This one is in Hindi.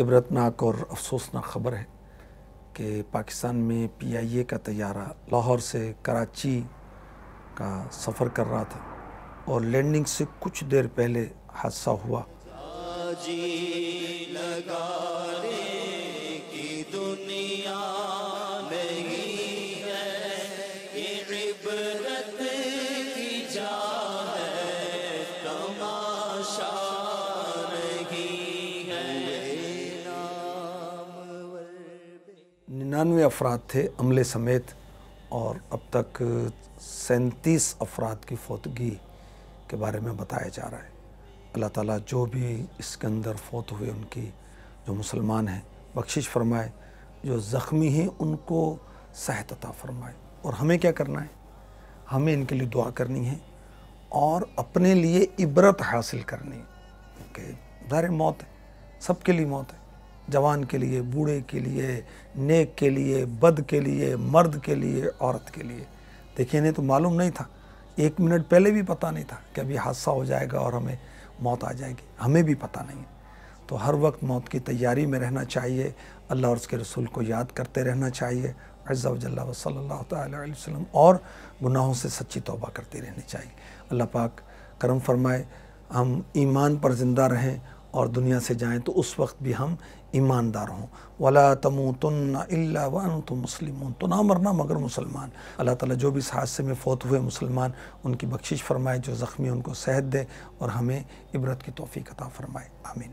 इबरतनाक और अफसोसनाक ख़बर है कि पाकिस्तान में पी आई ए का तैयारा लाहौर से कराची का सफ़र कर रहा था और लैंडिंग से कुछ देर पहले हादसा हुआ निन्यानवे अफराद थे अमले समेत और अब तक सैंतीस अफराद की फौतगी के बारे में बताया जा रहा है अल्लाह ताला जो भी इसके अंदर फौत हुए उनकी जो मुसलमान हैं बख्शिश फरमाए जो ज़ख्मी हैं उनको सहतता अता फरमाए और हमें क्या करना है हमें इनके लिए दुआ करनी है और अपने लिए इबरत हासिल करनी है कि दर मौत है सबके लिए मौत है जवान के लिए बूढ़े के लिए नेक के लिए बद के लिए मर्द के लिए औरत के लिए देखिए इन्हें तो मालूम नहीं था एक मिनट पहले भी पता नहीं था कि अभी हादसा हो जाएगा और हमें मौत आ जाएगी हमें भी पता नहीं तो हर वक्त मौत की तैयारी में रहना चाहिए अल्लाह और उसके रसूल को याद करते रहना चाहिए अज़ा वसल्ला वसलम और गुनाहों से सच्ची तोबा करती रहनी चाहिए अल्लाह पाक करम फरमाए हम ईमान पर ज़िंदा रहें और दुनिया से जाएं तो उस वक्त भी हम ईमानदार हों वला तमोतन वन तो मुस्लिम तो ना मरना मगर मुसलमान अल्लाह ताला जो भी इस हादसे में फ़ौत हुए मुसलमान उनकी बख्शिश फरमाए जो ज़ख्मी उनको सेहत दे और हमें इबरत की तोफ़ी कता फ़रमाए आमीन